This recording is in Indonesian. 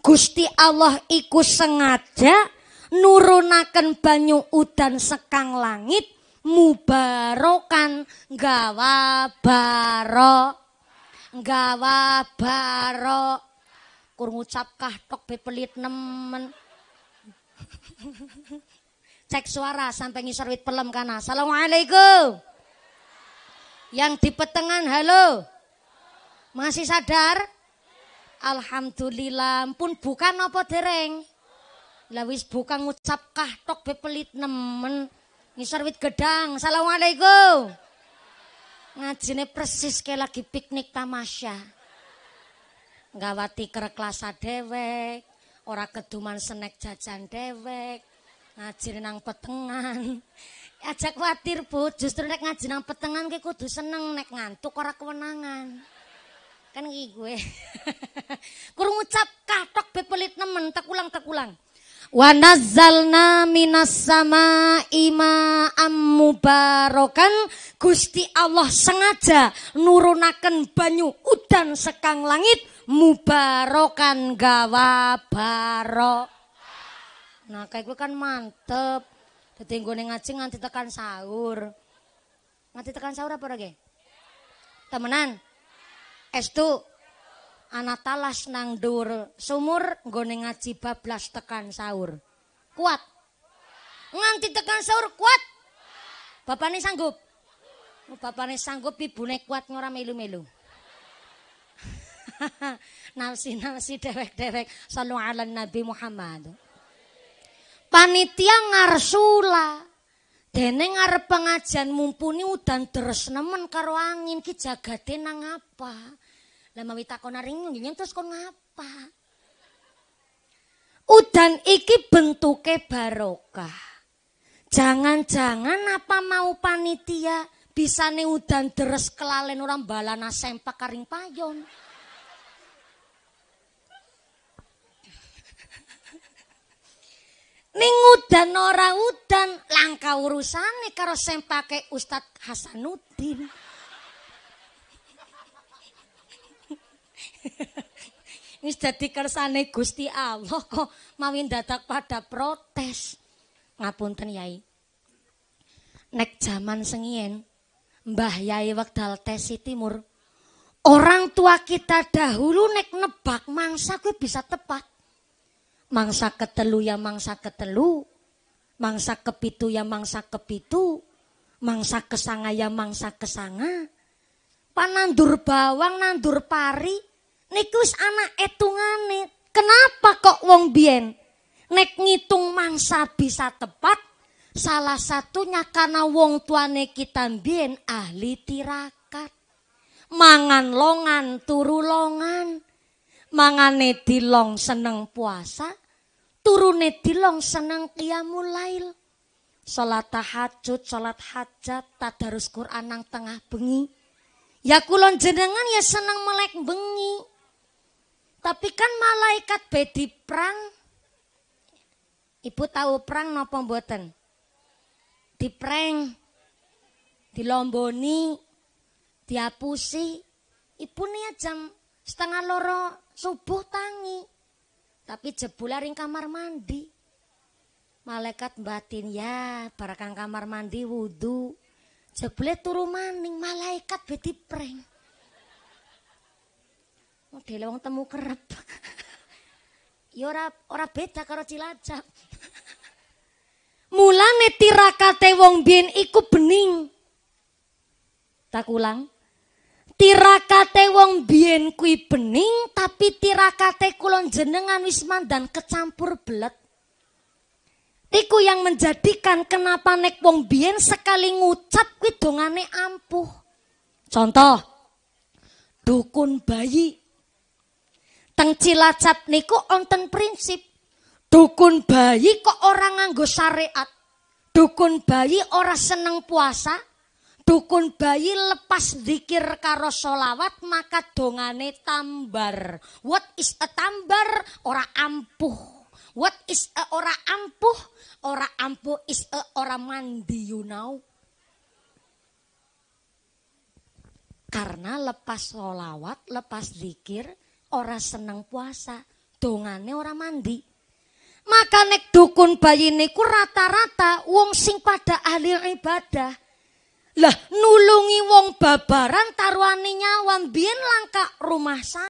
Gusti Allah iku sengaja nurunakan banyu udan sekang langit mubarokan gawa baro gawa baro kur ngucap kah tok pelit nemen cek suara sampai ngisor wit pelem kana assalamualaikum yang di petengan halo. Masih sadar? Alhamdulillah pun bukan apa dereng. Lah wis bukan ngucap kah tok bepelit nemen. Ngisor wit gedang. Assalamualaikum. Ngajine persis kayak lagi piknik tamasya. wati kereklasa dewek, ora keduman senek jajan dewek, ngajine nang petengan. Ajak khawatir, Bu. Justru naik ngaji nang petengan ki kudu seneng nek ngantuk ora kewenangan. Kan iki gue. kurung ucap katok be pelit nemen tak ulang tak ulang. Wa nazzalna minas sama'i ma'am mubarakan Gusti Allah sengaja nurunaken banyu udan sekang langit mubarokan gawa barok. Nah, kayak gue kan mantep. Dadi nggone ngaji nganti tekan sahur. Nganti tekan sahur apa lagi? Temenan. Estu anak talas nang dur sumur nggone ngaji bablas tekan sahur. Kuat. Nganti tekan sahur kuat. Bapakne sanggup. Oh, Bapakne sanggup, ibune kuat ngora melu-melu. nafsi nafsi dewek-dewek salam ala Nabi Muhammad. Panitia ngarsula. Dene ngarep pengajian mumpuni udan terus nemen karo angin ki jagate nang apa? Lah mawi takon ring terus kon ngapa? Udan iki bentuke barokah. Jangan-jangan apa mau panitia bisane udan deres kelalen orang balana sempak karing payon. udan ora udan langka urusane karo pake Ustaz Hasanuddin. Wis dadi kersane Gusti Allah kok mawi dadak pada protes. Ngapunten Yai. Nek jaman sengien Mbah Yai wekdal Tesi Timur Orang tua kita dahulu nek nebak mangsa gue bisa tepat. Mangsa ketelu ya mangsa ketelu mangsa kepitu ya mangsa kepitu mangsa kesanga ya mangsa kesanga panandur bawang nandur pari nikus anak etungane kenapa kok wong bien? nek ngitung mangsa bisa tepat salah satunya karena wong tuane kita bien ahli tirakat mangan longan turu longan mangane dilong seneng puasa turune dilong seneng qiyamul lail. Salat tahajud, salat hajat, tadarus Quran nang tengah bengi. Ya kulon jenengan ya senang melek bengi. Tapi kan malaikat bedi perang. Ibu tahu perang nopo mboten? Dipreng. Dilomboni. Diapusi. Ibu niat ya jam setengah loro subuh tangi. Tapi jebula ring kamar mandi. Malaikat batin ya, barakang kamar mandi wudhu. Jebule turu maning, malaikat beti prank. Modele wong temu kerep. ya ora ora beda karo Cilacap. Mulane tirakate wong biyen iku bening. Tak ulang tirakate wong biyen kuwi bening tapi tirakate Kulon jenengan wis mandan kecampur belet. Iku yang menjadikan kenapa nek wong biyen sekali ngucap kuwi dongane ampuh. Contoh dukun bayi teng Cilacap niku onten prinsip dukun bayi kok orang nganggo syariat. Dukun bayi ora seneng puasa, dukun bayi lepas zikir karo solawat maka dongane tambar. What is a tambar? Ora ampuh. What is a ora ampuh? Ora ampuh is a ora mandi you know. Karena lepas solawat, lepas zikir, ora seneng puasa, dongane ora mandi. Maka nek dukun bayi niku rata-rata wong sing pada ahli ibadah lah nulungi wong babaran taruhane nyawan biyen langka rumah sakit.